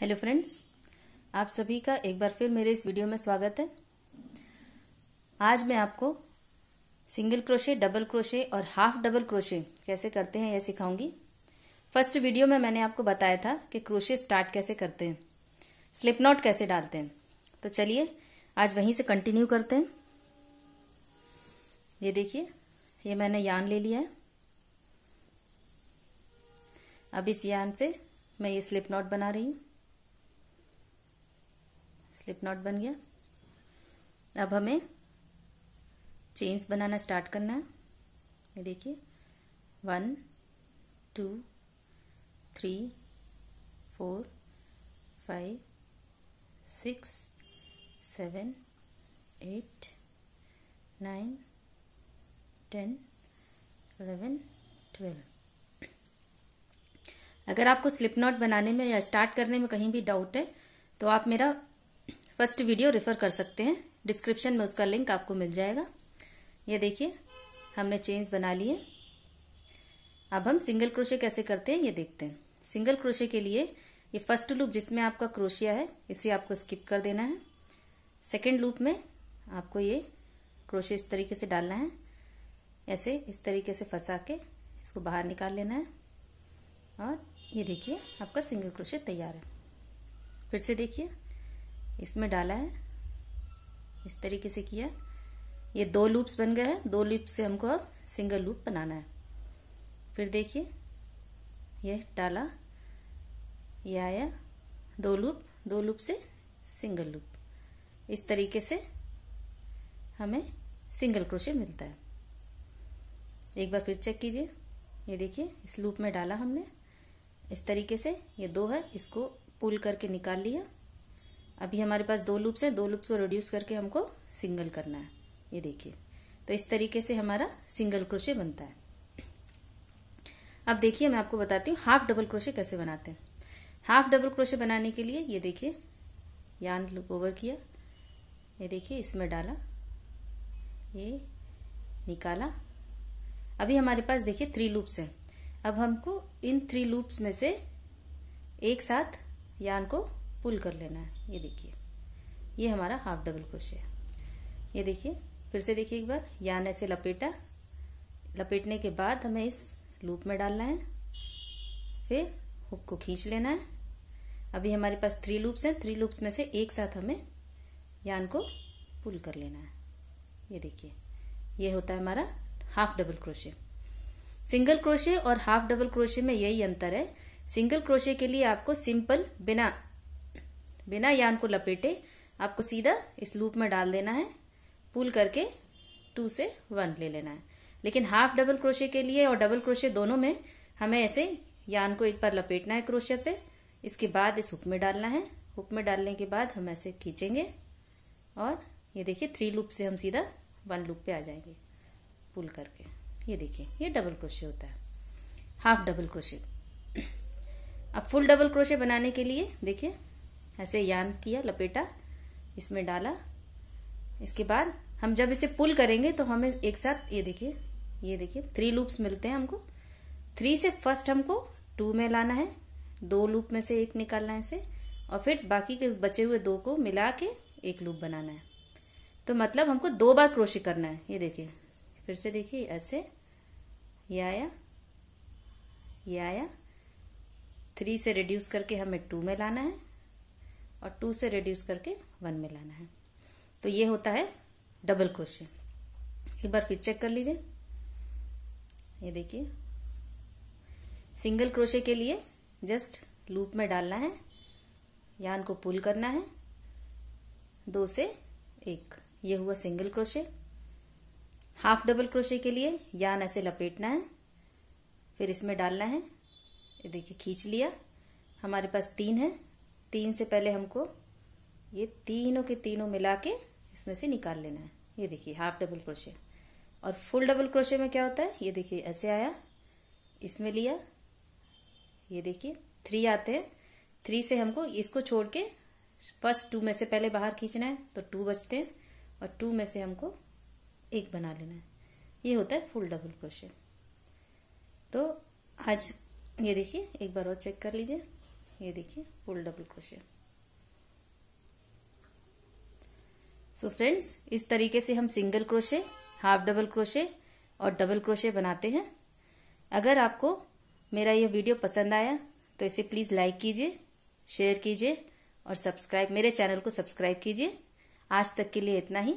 hello friends आप सभी का एक बार फिर मेरे इस वीडियो में स्वागत है आज मैं आपको सिंगल क्रोशे डबल क्रोशे और हाफ डबल क्रोशे कैसे करते हैं यह सिखाऊंगी फर्स्ट वीडियो में मैंने आपको बताया था कि क्रोशे स्टार्ट कैसे करते हैं स्लिप नॉट कैसे डालते हैं तो चलिए आज वहीं से कंटिन्यू करते हैं ये देखिए ये मैंने यान ले लिया है अब इस यान से मैं ये स्लिप नॉट बना रही हूँ स्लिप नॉट बन गया अब हमें चेन्स बनाना स्टार्ट करना है ये देखिए one two three four five six seven eight nine ten eleven twelve अगर आपको स्लिप नॉट बनाने में या स्टार्ट करने में कहीं भी डाउट है तो आप मेरा फर्स्ट वीडियो रेफर कर सकते हैं डिस्क्रिप्शन में उसका लिंक आपको मिल जाएगा ये देखिए हमने चेन्स बना लिए अब हम सिंगल क्रोशे कैसे करते हैं ये देखते हैं सिंगल क्रोशे के लिए ये फर्स्ट लूप जिसमें आपका क्रोशिया है इसे आपको स्किप कर देना है सेकेंड लूप में आपको ये क्रोशे इस तरीके से डालना है ऐसे इस तरीके से फंसा के इसको बाहर निकाल लेना है और ये देखिए आपका सिंगल क्रोशे तैयार है फिर से देखिए इसमें डाला है इस तरीके से किया ये दो लूप्स बन गए हैं दो लूप से हमको अब सिंगल लूप बनाना है फिर देखिए ये डाला ये आया दो लूप दो लूप से सिंगल लूप इस तरीके से हमें सिंगल क्रोशे मिलता है एक बार फिर चेक कीजिए ये देखिए इस लूप में डाला हमने इस तरीके से ये दो है इसको पुल करके निकाल लिया अभी हमारे पास दो लूप्स हैं दो लूप्स को रिड्यूस करके हमको सिंगल करना है ये देखिए तो इस तरीके से हमारा सिंगल क्रोशे बनता है अब देखिए मैं आपको बताती हूँ हाफ डबल क्रोशे कैसे बनाते हैं हाफ डबल क्रोशे बनाने के लिए ये देखिए यान ओवर किया ये देखिए इसमें डाला ये निकाला अभी हमारे पास देखिए थ्री लूप्स हैं अब हमको इन थ्री लूप्स में से एक साथ यान को पुल कर लेना है ये देखिए ये हमारा हाफ डबल क्रोशिया ये देखिए फिर से देखिए एक बार यान ऐसे लपेटा लपेटने के बाद हमें इस लूप में डालना है फिर हुक को खींच लेना है अभी हमारे पास थ्री लूप्स हैं थ्री लूप्स में से एक साथ हमें यान को पुल कर लेना है ये देखिए ये होता है हमारा half double crochet single crochet और हाफ डबल क्रोशे में यही अंतर है सिंगल क्रोशे के लिए आपको सिंपल बिना बिना यान को लपेटे आपको सीधा इस लूप में डाल देना है पुल करके टू से वन ले लेना है लेकिन हाफ डबल क्रोशे के लिए और डबल क्रोशे दोनों में हमें ऐसे यान को एक बार लपेटना है क्रोशे पे इसके बाद इस हुक में डालना है हुक में डालने के बाद हम ऐसे खींचेंगे और ये देखिए थ्री लूप से हम सीधा वन लूप पे आ जाएंगे पुल करके ये देखिए ये डबल क्रोशे होता है हाफ डबल क्रोशे अब फुल डबल क्रोशे बनाने के लिए देखिए ऐसे यान किया लपेटा इसमें डाला इसके बाद हम जब इसे पुल करेंगे तो हमें एक साथ ये देखिए ये देखिए थ्री लूप्स मिलते हैं हमको थ्री से फर्स्ट हमको टू में लाना है दो लूप में से एक निकालना है इसे और फिर बाकी के बचे हुए दो को मिला के एक लूप बनाना है तो मतलब हमको दो बार क्रोशी करना है ये देखिए फिर से देखिए ऐसे ये आया ये आया थ्री से रिड्यूस करके हमें टू में लाना है और टू से रिड्यूस करके वन में लाना है तो ये होता है डबल क्रोशिया एक बार फिर चेक कर लीजिए ये देखिए सिंगल क्रोशे के लिए जस्ट लूप में डालना है यान को पुल करना है दो से एक ये हुआ single crochet half double crochet के लिए यान ऐसे लपेटना है फिर इसमें डालना है ये देखिए खींच लिया हमारे पास तीन है तीन से पहले हमको ये तीनों के तीनों मिला के इसमें से निकाल लेना है ये देखिए हाफ डबल क्रोशे और फुल डबल क्रोशे में क्या होता है ये देखिए ऐसे आया इसमें लिया ये देखिए थ्री आते हैं थ्री से हमको इसको छोड़ के फर्स्ट टू में से पहले बाहर खींचना है तो टू बचते हैं और टू में से हमको एक बना लेना है ये होता है फुल डबल क्रोशे तो आज ये देखिए एक बार और चेक कर लीजिए ये देखिए फुल डबल क्रोशिया सो फ्रेंड्स इस तरीके से हम single crochet half double crochet और डबल क्रोशे बनाते हैं अगर आपको मेरा यह वीडियो पसंद आया तो इसे प्लीज़ लाइक कीजिए शेयर कीजिए और सब्सक्राइब मेरे चैनल को सब्सक्राइब कीजिए आज तक के लिए इतना ही